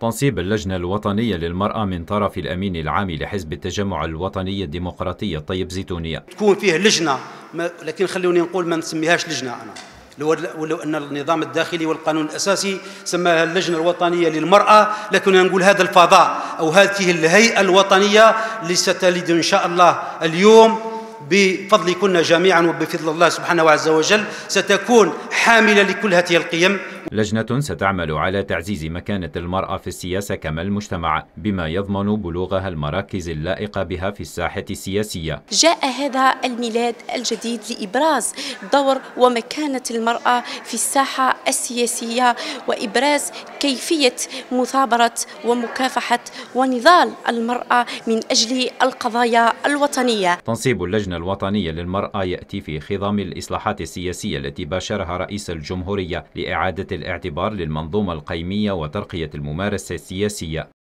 تنصيب اللجنة الوطنية للمرأة من طرف الأمين العام لحزب التجمع الوطني الديمقراطية طيب زيتونية تكون فيه لجنة لكن خلوني نقول ما نسميهاش لجنة أنا ولو أن النظام الداخلي والقانون الأساسي سماها اللجنة الوطنية للمرأة لكن نقول هذا الفضاء أو هذه الهيئة الوطنية لستلد إن شاء الله اليوم بفضلكن جميعا وبفضل الله سبحانه وعز وجل ستكون حاملة لكل هذه القيم لجنة ستعمل على تعزيز مكانة المرأة في السياسة كما المجتمع بما يضمن بلوغها المراكز اللائقة بها في الساحة السياسية جاء هذا الميلاد الجديد لإبراز دور ومكانة المرأة في الساحة السياسية وإبراز كيفية مثابرة ومكافحة ونضال المرأة من أجل القضايا الوطنية تنصيب اللجنة اللجنة الوطنية للمرأة يأتي في خضم الإصلاحات السياسية التي باشرها رئيس الجمهورية لإعادة الاعتبار للمنظومة القيمية وترقية الممارسة السياسية